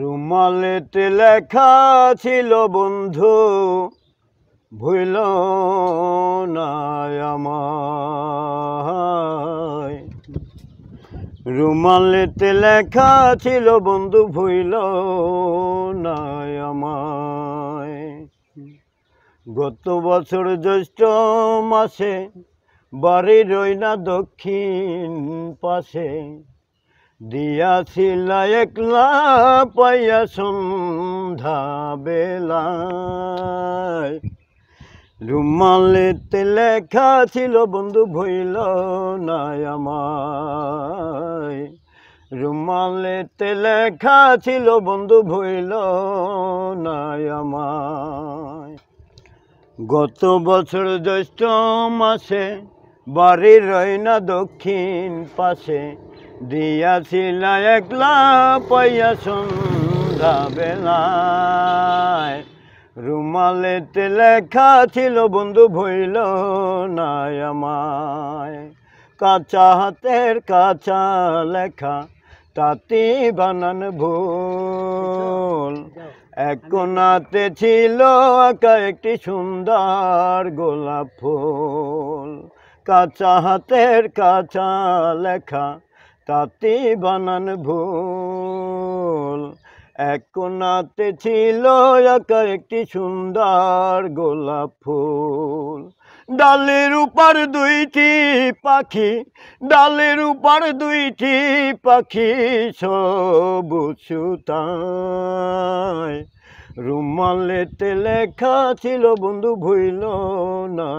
রুমালেতে লেখা ছিল বন্ধু ভুল আমায় রুমালেতে লেখা ছিল বন্ধু ভুল আমায় গত বছর জ্যৈষ্ঠ মাসে বাড়ি রইনা দক্ষিণ পাশে দিয়াছিল একলা পাইয়া সন্ধ্যা বেলা রুমালেতে লেখা ছিল বন্ধু ভইল নাই আমায় রুমালেতে লেখা ছিল বন্ধু ভইল না গত বছর জ্যৈষ্ঠ মাসে বাড়ির না দক্ষিণ পাশে দিয়াছিল একলা পাইয়া সন্ধ্যা বেলায় রুমালেতে লেখা ছিল বন্ধু ভইল না আমায় কাঁচা হাতের কাঁচা লেখা তাতে বানান ভুল এক ছিল একা একটি সুন্দর গোলাপ ফুল কাঁচা হাতের কাঁচা লেখা তাতে বানান ভুল এক ছিল একা একটি সুন্দর গোলাপ ফুল ডালের উপর দুইটি পাখি ডালের উপর দুইটি পাখি সবুসুতায় রুমালেতে লেখা ছিল বন্ধু ভুইল না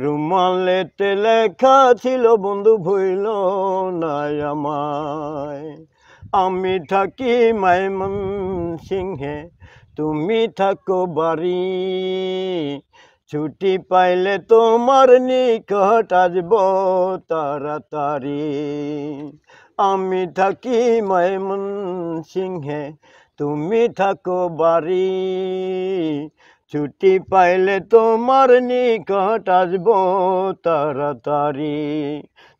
রুমালেতে লেখা ছিল বন্ধু ভইল নাই আমায় আমি থাকি মাইমন সিংহে তুমি থাকো বাড়ি ছুটি পাইলে তোমার নিকট আসব তাড়াতাড়ি আমি থাকি মাইমন সিংহে তুমি থাকো বাড়ি ছুটি পাইলে তোমার নিকট আসব তাড়াতাড়ি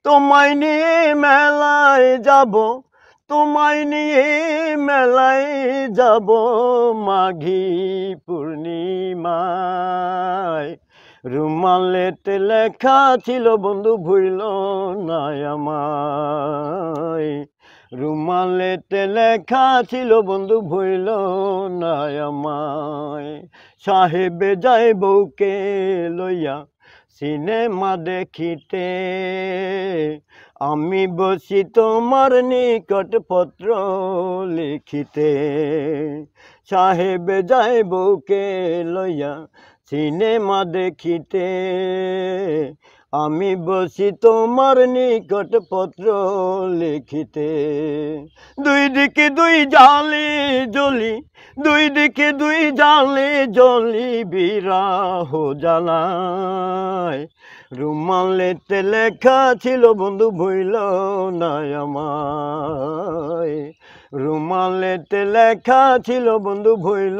তোমায় নিয়ে মেলায় যাব তোমায় নিয়ে মেলায় যাব মাঘি পূর্ণিমায় রুমালেতে লেখা ছিল বন্ধু ভুল না আমায় রুমালেতে লেখা ছিল বন্ধু ভুল না সাহেব যায় বউকে লইয়া সিনেমা দেখিতে আমি বসি তোমার নিকট পত্র লিখিতে সাহেব যায় বউকে লইয়া সিনেমা দেখিতে আমি বসি তোমার নিকট পত্র লিখিতে দুই দিকে দুই জালে জলি দুই দিকে দুই জালে জলি বিরাহ জালায় রুমালেতে লেখা ছিল বন্ধু ভইল না আমায় রুমালেতে লেখা ছিল বন্ধু ভইল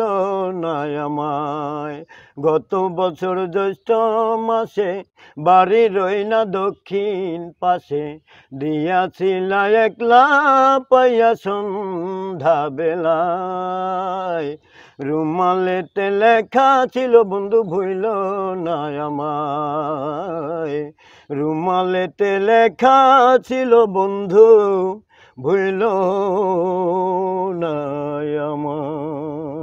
না আমায় গত বছর জ্যৈষ্ঠ মাসে বাড়ি রই না দক্ষিণ পাশে দিয়াছিল একলা পাইয়া সন্ধ্যা বেলায় রুমালেতে লেখা ছিল বন্ধু ভইল না আমায় রুমালেতে লেখা ছিল বন্ধু ভুল না আমার